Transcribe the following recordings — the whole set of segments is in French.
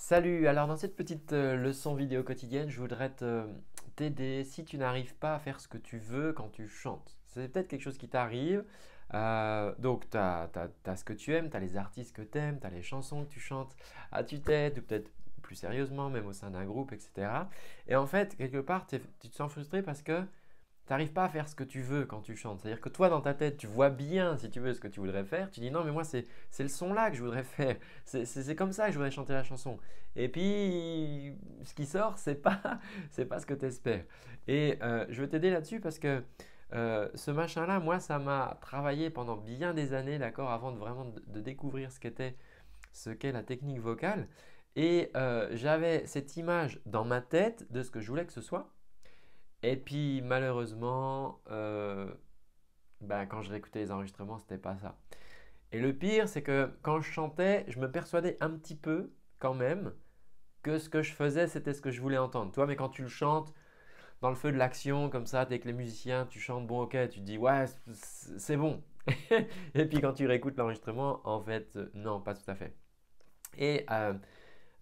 Salut, alors dans cette petite euh, leçon vidéo quotidienne, je voudrais euh, t'aider si tu n'arrives pas à faire ce que tu veux quand tu chantes. C'est peut-être quelque chose qui t'arrive. Euh, donc, tu as, ce que tu aimes, tu as les artistes que tu aimes, tu as les chansons que tu chantes à tu tête ou peut-être plus sérieusement, même au sein d'un groupe, etc. Et en fait, quelque part, tu te sens frustré parce que t'arrives pas à faire ce que tu veux quand tu chantes. C'est-à-dire que toi, dans ta tête, tu vois bien, si tu veux, ce que tu voudrais faire. Tu dis non, mais moi, c'est le son là que je voudrais faire. C'est comme ça que je voudrais chanter la chanson. Et puis, ce qui sort, ce pas, pas ce que tu espères. Et euh, je veux t'aider là-dessus parce que euh, ce machin-là, moi, ça m'a travaillé pendant bien des années, d'accord, avant de vraiment de, découvrir ce qu'était ce qu'est la technique vocale. Et euh, j'avais cette image dans ma tête de ce que je voulais que ce soit. Et puis malheureusement, euh, ben, quand je réécoutais les enregistrements, c'était pas ça. Et le pire, c'est que quand je chantais, je me persuadais un petit peu quand même que ce que je faisais, c'était ce que je voulais entendre. Toi, mais quand tu le chantes dans le feu de l'action, comme ça, avec avec les musiciens, tu chantes bon ok, tu te dis ouais, c'est bon. et puis quand tu réécoutes l'enregistrement, en fait, euh, non, pas tout à fait. Et euh,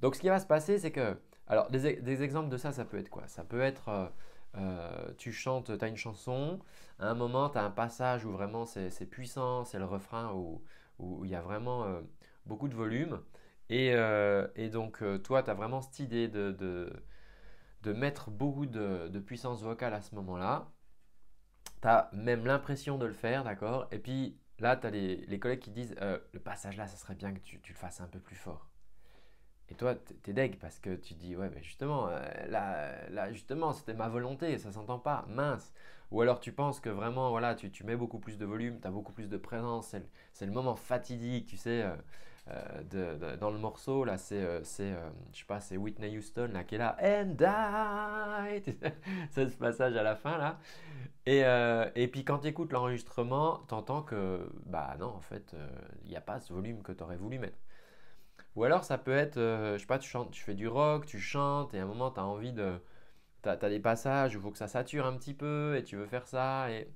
donc ce qui va se passer, c'est que, alors e, des, exemples de ça, ça peut être quoi Ça peut être... Euh, tu chantes, tu as une chanson, à un moment, tu as un passage où vraiment c'est puissant, c'est le refrain où il y a vraiment euh, beaucoup de volume. Et, euh, donc, toi, tu as vraiment cette idée de, mettre beaucoup de, puissance vocale à ce moment-là. Tu as même l'impression de le faire, d'accord Et puis là, tu as les, collègues qui disent Le passage là, ça serait bien que tu le fasses un peu plus fort. Et toi, t'es deg parce que tu dis, ouais, mais justement, euh, là, justement, c'était ma volonté, ça s'entend pas, mince. Ou alors tu penses que vraiment, voilà, tu, tu mets beaucoup plus de volume, tu as beaucoup plus de présence, c'est le, moment fatidique, tu sais, euh, euh, dans le morceau, là, c'est, je sais pas, c'est Whitney Houston, là, qui est là, and I, c'est ce passage à la fin, là. Et, et puis quand tu écoutes l'enregistrement, tu entends que, bah non, en fait, il n'y a pas ce volume que tu aurais voulu mettre. Ou alors ça peut être, euh, je sais pas, tu, chantes, fais du rock, tu chantes et à un moment tu as envie de... Tu as, des passages où il faut que ça sature un petit peu et tu veux faire ça et...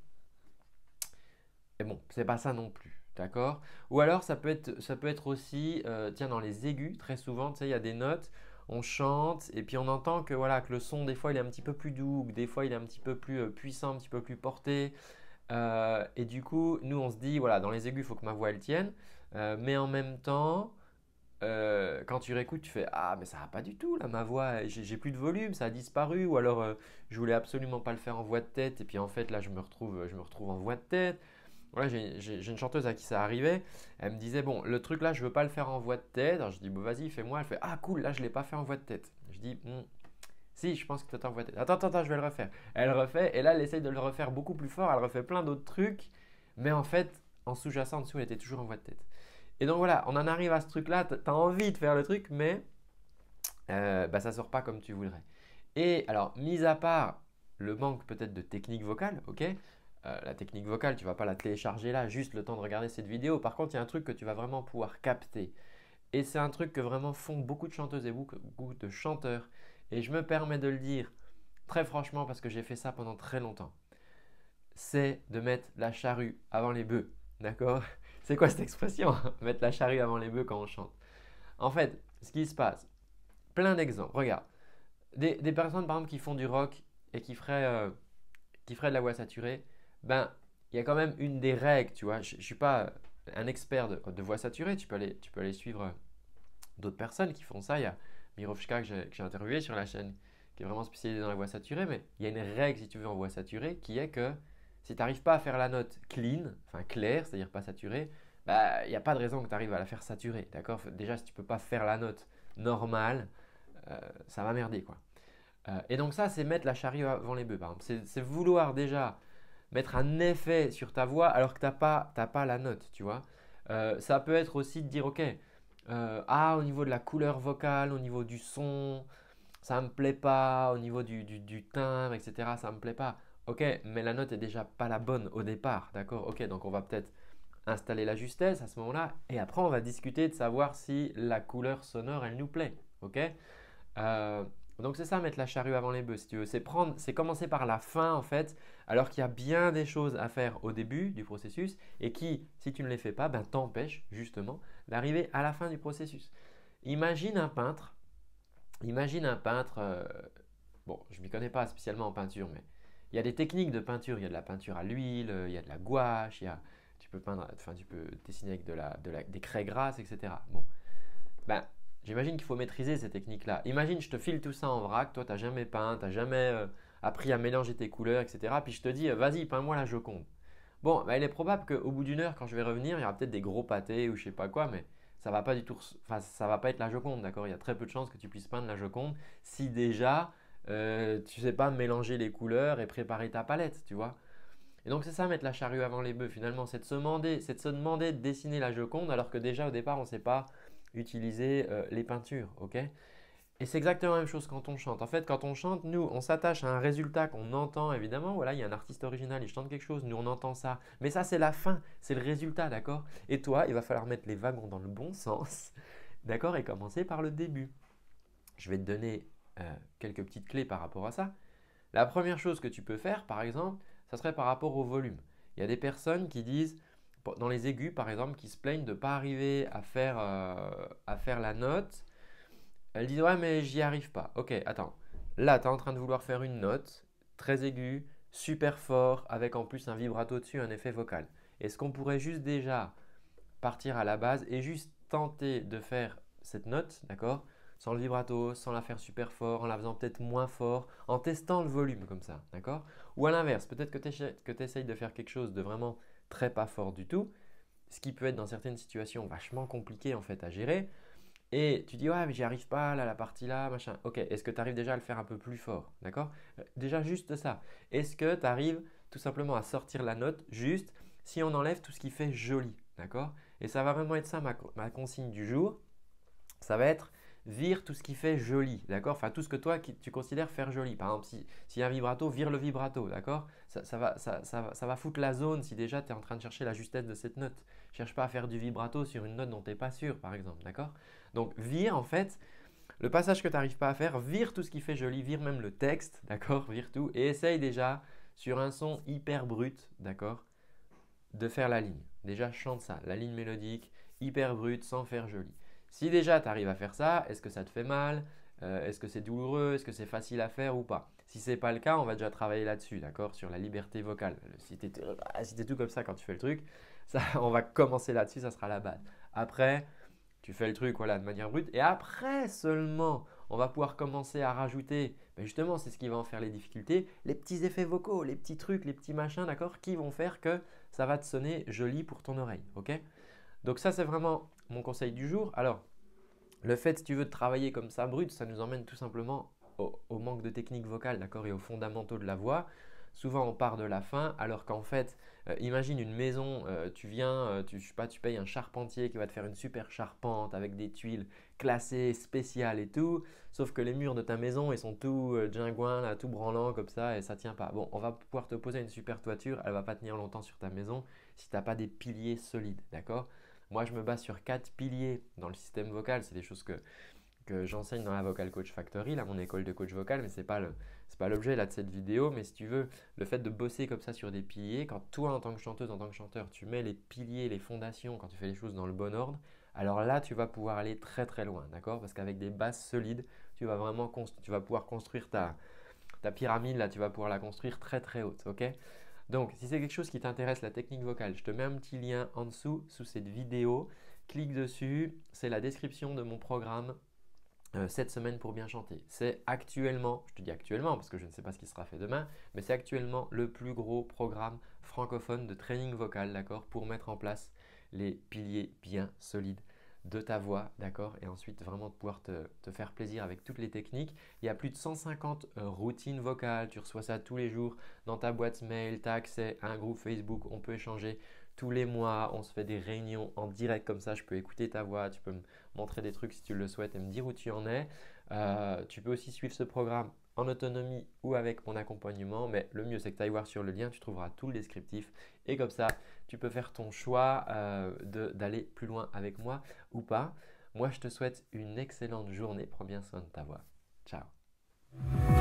Et bon, c'est pas ça non plus, d'accord Ou alors ça peut être, aussi, euh, tiens, dans les aigus, très souvent, tu sais, il y a des notes, on chante et puis on entend que voilà que le son des fois il est un petit peu plus doux, des fois il est un petit peu plus euh, puissant, un petit peu plus porté. et du coup, nous on se dit voilà dans les aigus il faut que ma voix elle tienne, mais en même temps euh, quand tu réécoutes, tu fais Ah, mais ça va pas du tout, là, ma voix, j'ai plus de volume, ça a disparu, ou alors euh, je voulais absolument pas le faire en voix de tête, et puis en fait, là, je me retrouve, je me retrouve en voix de tête. Voilà, j'ai une chanteuse à qui ça arrivait, elle me disait Bon, le truc là, je veux pas le faire en voix de tête. Alors je dis Bon, vas-y, fais-moi. Elle fait Ah, cool, là, je l'ai pas fait en voix de tête. Je dis hmm, Si, je pense que es en voix de tête. Attends, attends, attends, je vais le refaire. Elle refait, et là, elle essaye de le refaire beaucoup plus fort, elle refait plein d'autres trucs, mais en fait, en sous-jacent, en dessous, elle était toujours en voix de tête. Et donc voilà, on en arrive à ce truc-là, tu as envie de faire le truc, mais euh, bah, ça ne sort pas comme tu voudrais. Et alors, mis à part le manque peut-être de technique vocale, ok euh, la technique vocale, tu ne vas pas la télécharger là, juste le temps de regarder cette vidéo. Par contre, il y a un truc que tu vas vraiment pouvoir capter. Et c'est un truc que vraiment font beaucoup de chanteuses et beaucoup de chanteurs. Et je me permets de le dire très franchement parce que j'ai fait ça pendant très longtemps. C'est de mettre la charrue avant les bœufs. D'accord c'est quoi cette expression Mettre la charrue avant les bœufs quand on chante. En fait, ce qui se passe, plein d'exemples. Regarde, des, personnes par exemple qui font du rock et euh, qui feraient, de la voix saturée, ben, il y a quand même une des règles, tu vois. Je ne suis pas euh, un expert de, voix saturée, tu peux aller, suivre euh, d'autres personnes qui font ça. Il y a Mirovska que j'ai interviewé sur la chaîne qui est vraiment spécialisé dans la voix saturée, mais il y a une règle, si tu veux, en voix saturée, qui est que si tu n'arrives pas à faire la note clean, enfin claire, c'est-à-dire pas saturée, il bah, n'y a pas de raison que tu arrives à la faire saturée. D'accord Déjà, si tu ne peux pas faire la note normale, euh, ça va merder. quoi. Euh, et donc ça, c'est mettre la charrue avant les bœufs, par exemple. C'est vouloir déjà mettre un effet sur ta voix alors que tu n'as pas, pas, la note, tu vois. Euh, ça peut être aussi de dire, ok, ah, au niveau de la couleur vocale, au niveau du son, ça ne me plaît pas, au niveau du, du timbre, etc., ça me plaît pas. Ok, mais la note est déjà pas la bonne au départ, d'accord Ok, donc on va peut-être installer la justesse à ce moment-là, et après on va discuter de savoir si la couleur sonore elle nous plaît, ok euh, Donc c'est ça mettre la charrue avant les bœufs, si tu veux, c'est prendre, c'est commencer par la fin en fait, alors qu'il y a bien des choses à faire au début du processus et qui, si tu ne les fais pas, ben t'empêchent justement d'arriver à la fin du processus. Imagine un peintre, imagine un peintre, euh, bon, je m'y connais pas spécialement en peinture, mais il y a des techniques de peinture, il y a de la peinture à l'huile, il y a de la gouache, il y a, tu, peux peindre, enfin, tu peux dessiner avec de la, de des craies grasses, etc. Bon, ben, j'imagine qu'il faut maîtriser ces techniques-là. Imagine, je te file tout ça en vrac, toi, tu n'as jamais peint, tu n'as jamais euh, appris à mélanger tes couleurs, etc. Puis je te dis, euh, vas-y, peins-moi la Joconde. Bon, ben, il est probable qu'au bout d'une heure, quand je vais revenir, il y aura peut-être des gros pâtés ou je sais pas quoi, mais ça va pas du tout, ça va pas être la Joconde, d'accord Il y a très peu de chances que tu puisses peindre la Joconde si déjà euh, tu sais pas mélanger les couleurs et préparer ta palette, tu vois. Et donc c'est ça mettre la charrue avant les bœufs finalement, c'est de se demander, de se demander de dessiner la Joconde alors que déjà au départ on ne sait pas utiliser euh, les peintures, ok Et c'est exactement la même chose quand on chante. En fait, quand on chante, nous, on s'attache à un résultat qu'on entend évidemment. Voilà, il y a un artiste original, il chante quelque chose, nous on entend ça. Mais ça c'est la fin, c'est le résultat, d'accord Et toi, il va falloir mettre les wagons dans le bon sens, d'accord Et commencer par le début. Je vais te donner euh, quelques petites clés par rapport à ça. La première chose que tu peux faire, par exemple, ça serait par rapport au volume. Il y a des personnes qui disent, dans les aigus par exemple, qui se plaignent de ne pas arriver à faire, euh, à faire la note. Elles disent, ouais, mais j'y arrive pas. Ok, attends. Là, tu es en train de vouloir faire une note très aiguë, super fort, avec en plus un vibrato dessus, un effet vocal. Est-ce qu'on pourrait juste déjà partir à la base et juste tenter de faire cette note, d'accord sans le vibrato, sans la faire super fort, en la faisant peut-être moins fort, en testant le volume comme ça, d'accord Ou à l'inverse, peut-être que tu essayes de faire quelque chose de vraiment très pas fort du tout, ce qui peut être dans certaines situations vachement compliqué en fait à gérer, et tu dis ouais mais j'y arrive pas là la partie là machin. Ok, est-ce que tu arrives déjà à le faire un peu plus fort, d'accord Déjà juste ça. Est-ce que tu arrives tout simplement à sortir la note juste si on enlève tout ce qui fait joli, d'accord Et ça va vraiment être ça ma, ma, consigne du jour. Ça va être vire tout ce qui fait joli, d'accord Enfin, tout ce que toi, qui, tu considères faire joli. Par exemple, s'il si y a un vibrato, vire le vibrato, d'accord ça, ça, va, ça, ça, va foutre la zone si déjà tu es en train de chercher la justesse de cette note. Cherche pas à faire du vibrato sur une note dont tu n'es pas sûr, par exemple, d'accord Donc, vire, en fait, le passage que tu n'arrives pas à faire, vire tout ce qui fait joli, vire même le texte, d'accord Vire tout et essaye déjà sur un son hyper brut, d'accord De faire la ligne. Déjà, chante ça, la ligne mélodique, hyper brute, sans faire joli. Si déjà tu arrives à faire ça, est-ce que ça te fait mal euh, Est-ce que c'est douloureux Est-ce que c'est facile à faire ou pas Si ce n'est pas le cas, on va déjà travailler là-dessus, d'accord Sur la liberté vocale. Si tu es, euh, bah, tout comme ça quand tu fais le truc, on va commencer là-dessus, ça sera la base. Après, tu fais le truc voilà, de manière brute et après seulement, on va pouvoir commencer à rajouter, mais ben justement, c'est ce qui va en faire les difficultés, les petits effets vocaux, les petits trucs, les petits machins, d'accord Qui vont faire que ça va te sonner joli pour ton oreille, ok donc ça, c'est vraiment mon conseil du jour. Alors, le fait, si tu veux, travailler comme ça brut, ça nous emmène tout simplement au, manque de technique vocale, d'accord, et aux fondamentaux de la voix. Souvent, on part de la fin, alors qu'en fait, euh, imagine une maison, euh, tu viens, euh, tu, sais pas, tu payes un charpentier qui va te faire une super charpente avec des tuiles classées, spéciales et tout, sauf que les murs de ta maison, ils sont tout jingouin là, tout branlant comme ça, et ça tient pas. Bon, on va pouvoir te poser une super toiture, elle va pas tenir longtemps sur ta maison si tu n'as pas des piliers solides, d'accord moi, je me base sur quatre piliers dans le système vocal. C'est des choses que, j'enseigne dans la Vocal Coach Factory, mon école de coach vocal, mais ce n'est pas l'objet de cette vidéo. Mais si tu veux, le fait de bosser comme ça sur des piliers, quand toi, en tant que chanteuse, en tant que chanteur, tu mets les piliers, les fondations, quand tu fais les choses dans le bon ordre, alors là, tu vas pouvoir aller très très loin, d'accord Parce qu'avec des bases solides, tu vas vraiment pouvoir construire ta, ta pyramide, là, tu vas pouvoir la construire très très haute, ok donc, si c'est quelque chose qui t'intéresse, la technique vocale, je te mets un petit lien en dessous, sous cette vidéo. Clique dessus, c'est la description de mon programme euh, cette semaine pour bien chanter. C'est actuellement, je te dis actuellement parce que je ne sais pas ce qui sera fait demain, mais c'est actuellement le plus gros programme francophone de training vocal, d'accord, pour mettre en place les piliers bien solides de ta voix, d'accord Et ensuite, vraiment de pouvoir te, faire plaisir avec toutes les techniques. Il y a plus de 150 euh, routines vocales, tu reçois ça tous les jours dans ta boîte mail, tu as accès à un groupe Facebook, on peut échanger tous les mois, on se fait des réunions en direct comme ça, je peux écouter ta voix, tu peux me montrer des trucs si tu le souhaites et me dire où tu en es. Euh, tu peux aussi suivre ce programme en autonomie ou avec mon accompagnement, mais le mieux c'est que tu ailles voir sur le lien, tu trouveras tout le descriptif et comme ça tu peux faire ton choix euh, d'aller plus loin avec moi ou pas. Moi je te souhaite une excellente journée, prends bien soin de ta voix. Ciao